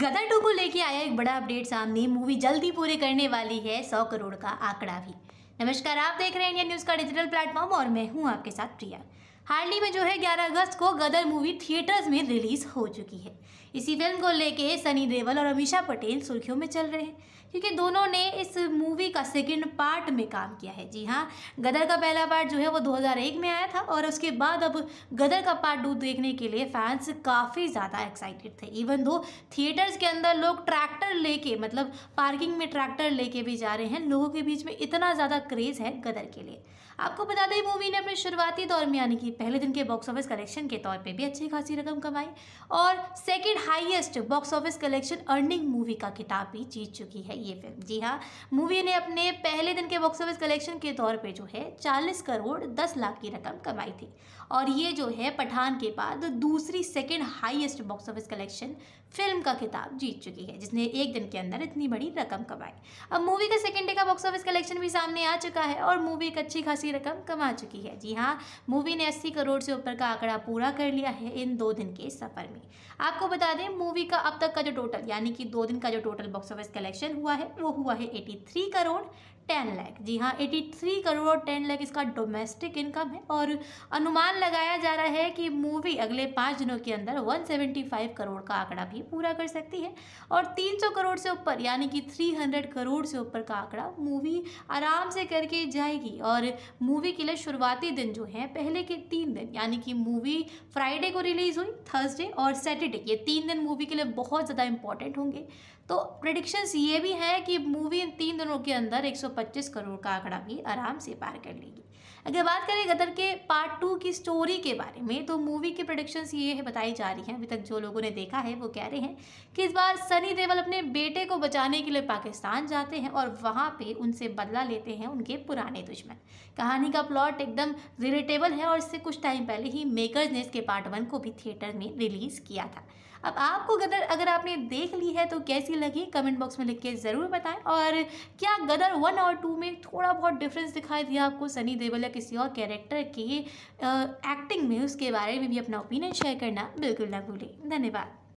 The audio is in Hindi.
गदर टू को लेके आया एक बड़ा अपडेट सामने मूवी जल्दी पूरे करने वाली है सौ करोड़ का आंकड़ा भी नमस्कार आप देख रहे हैं इंडिया न्यूज़ का डिजिटल प्लेटफॉर्म और मैं हूँ आपके साथ प्रिया हाल ही में जो है 11 अगस्त को गदर मूवी थिएटर्स में रिलीज हो चुकी है इसी फिल्म को लेके सनी देवल और अमीषा पटेल सुर्खियों में चल रहे हैं क्योंकि दोनों ने इस मूवी का सेकंड पार्ट में काम किया है जी हाँ गदर का पहला पार्ट जो है वो 2001 में आया था और उसके बाद अब गदर का पार्ट टू देखने के लिए फैंस काफ़ी ज़्यादा एक्साइटेड थे इवन दो थिएटर्स के अंदर लोग ट्रैक्टर लेके मतलब पार्किंग में ट्रैक्टर लेके भी जा रहे हैं लोगों के बीच में इतना ज़्यादा क्रेज़ है गदर के लिए आपको बता दें मूवी ने अपने शुरुआती दौर में यानी कि पहले दिन के बॉक्स ऑफिस कलेक्शन के तौर पे भी अच्छी खासी रकम कमाई और second highest box office collection earning movie का किताब भी जीत चुकी है ये फिल्म जी हाँ मूवी ने अपने पहले दिन के बॉक्स ऑफिस कलेक्शन के तौर पर जो है चालीस करोड़ दस लाख की रकम कमाई थी और ये जो है पठान के बाद दूसरी second highest box office collection film का किताब जीत चुकी है जिसने एक दिन के अंदर इतनी बड़ी रकम कमाई अब मूवी का सेकेंड डे का बॉक्स ऑफिस कलेक्शन भी सामने आ चुका है और मूवी एक अच्छी खासी की रकम कमा चुकी है जी हाँ मूवी ने 80 करोड़ से ऊपर का आंकड़ा पूरा कर लिया है इन दो दिन के सफर में आपको बता दें मूवी का अब तक का जो टोटल यानी कि दो दिन का जो टोटल बॉक्स ऑफिस कलेक्शन हुआ है वो हुआ है एटी करोड़ टेन लाख जी हाँ एटी थ्री करोड़ और टेन लाख इसका डोमेस्टिक इनकम है और अनुमान लगाया जा रहा है कि मूवी अगले पाँच दिनों के अंदर वन सेवेंटी फाइव करोड़ का आंकड़ा भी पूरा कर सकती है और तीन सौ करोड़ से ऊपर यानी कि थ्री हंड्रेड करोड़ से ऊपर का आंकड़ा मूवी आराम से करके जाएगी और मूवी के लिए शुरुआती दिन जो है पहले के तीन दिन यानी कि मूवी फ्राइडे को रिलीज़ हुई थर्सडे और सैटरडे ये तीन दिन मूवी के लिए बहुत ज़्यादा इंपॉर्टेंट होंगे तो प्रडिक्शंस ये भी हैं कि मूवी इन तीन दिनों के अंदर एक सौ 125 करोड़ का आंकड़ा भी आराम से पार कर लेगी अगर बात करें गदर के पार्ट टू की स्टोरी के बारे में तो मूवी के प्रोडिक्शंस ये है बताई जा रही हैं अभी तक जो लोगों ने देखा है वो कह रहे हैं कि इस बार सनी देवल अपने बेटे को बचाने के लिए पाकिस्तान जाते हैं और वहाँ पे उनसे बदला लेते हैं उनके पुराने दुश्मन कहानी का प्लॉट एकदम रिलेटेबल है और इससे कुछ टाइम पहले ही मेकर्स ने इसके पार्ट वन को भी थिएटर में रिलीज़ किया था अब आपको गदर अगर आपने देख ली है तो कैसी लगी कमेंट बॉक्स में लिख के ज़रूर बताएं और क्या गदर वन और टू में थोड़ा बहुत डिफरेंस दिखाई दिया आपको सनी देवल या किसी और कैरेक्टर के एक्टिंग में उसके बारे में भी अपना ओपिनियन शेयर करना बिल्कुल ना भूलें धन्यवाद